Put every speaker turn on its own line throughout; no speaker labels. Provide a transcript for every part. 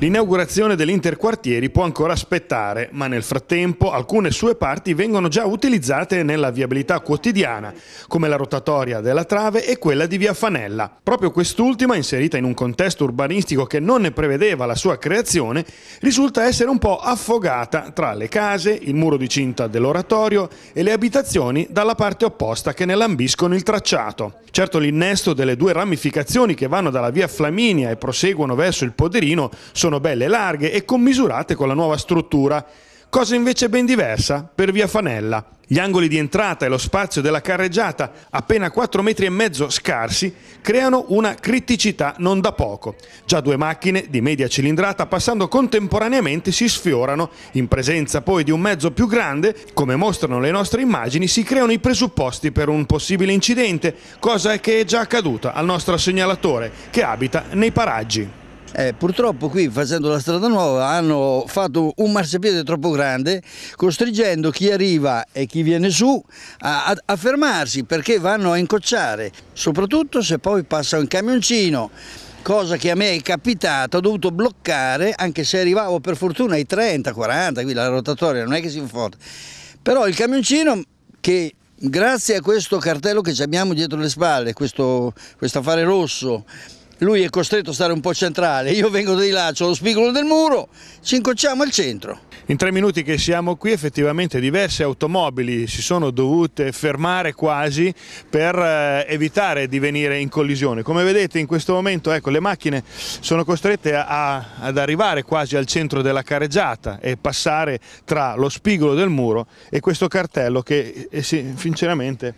L'inaugurazione dell'interquartieri può ancora aspettare, ma nel frattempo alcune sue parti vengono già utilizzate nella viabilità quotidiana, come la rotatoria della Trave e quella di Via Fanella. Proprio quest'ultima, inserita in un contesto urbanistico che non ne prevedeva la sua creazione, risulta essere un po' affogata tra le case, il muro di cinta dell'oratorio e le abitazioni dalla parte opposta che ne lambiscono il tracciato. Certo l'innesto delle due ramificazioni che vanno dalla Via Flaminia e proseguono verso il Poderino sono sono belle larghe e commisurate con la nuova struttura, cosa invece ben diversa per via Fanella. Gli angoli di entrata e lo spazio della carreggiata, appena 4 metri e mezzo scarsi, creano una criticità non da poco. Già due macchine di media cilindrata passando contemporaneamente si sfiorano, in presenza poi di un mezzo più grande, come mostrano le nostre immagini, si creano i presupposti per un possibile incidente, cosa che è già accaduta al nostro segnalatore
che abita nei paraggi. Eh, purtroppo qui facendo la strada nuova hanno fatto un marciapiede troppo grande costringendo chi arriva e chi viene su a, a, a fermarsi perché vanno a incocciare, soprattutto se poi passa un camioncino cosa che a me è capitata, ho dovuto bloccare, anche se arrivavo per fortuna ai 30, 40, qui la rotatoria non è che si forte, però il camioncino che grazie a questo cartello che abbiamo dietro le spalle, questo, questo affare rosso, lui è costretto a stare un po' centrale, io vengo di là, ho lo spigolo del muro, ci incocciamo al centro.
In tre minuti che siamo qui effettivamente diverse automobili si sono dovute fermare quasi per eh, evitare di venire in collisione. Come vedete in questo momento ecco, le macchine sono costrette a, ad arrivare quasi al centro della careggiata e passare tra lo spigolo del muro e questo cartello che eh, sinceramente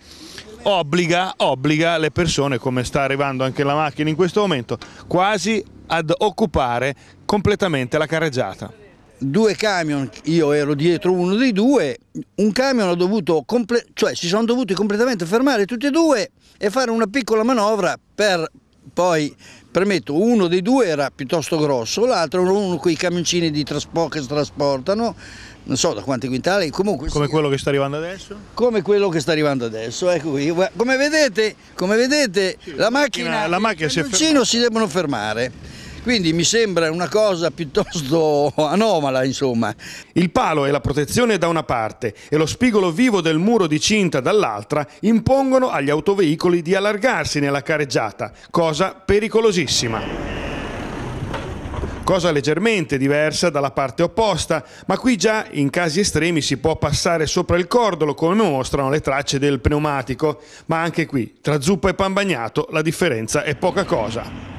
obbliga, obbliga le persone, come sta arrivando anche la macchina in questo momento, quasi ad occupare completamente la carreggiata
due camion, io ero dietro uno dei due, un camion ha dovuto, cioè si sono dovuti completamente fermare tutti e due e fare una piccola manovra per poi premetto uno dei due era piuttosto grosso, l'altro era uno quei camioncini di traspo- che trasportano, non so da quanti quintali, comunque... Come quello che sta arrivando adesso? Come quello che sta arrivando adesso, ecco qui. Come vedete, come vedete sì, la macchina, la macchina e il camioncino si, si devono fermare. Quindi mi sembra una cosa piuttosto anomala, insomma. Il palo e la protezione da una parte e lo spigolo vivo del muro di cinta
dall'altra impongono agli autoveicoli di allargarsi nella careggiata, cosa pericolosissima cosa leggermente diversa dalla parte opposta, ma qui già in casi estremi si può passare sopra il cordolo come mostrano le tracce del pneumatico, ma anche qui tra zuppa e pan bagnato la differenza è poca cosa.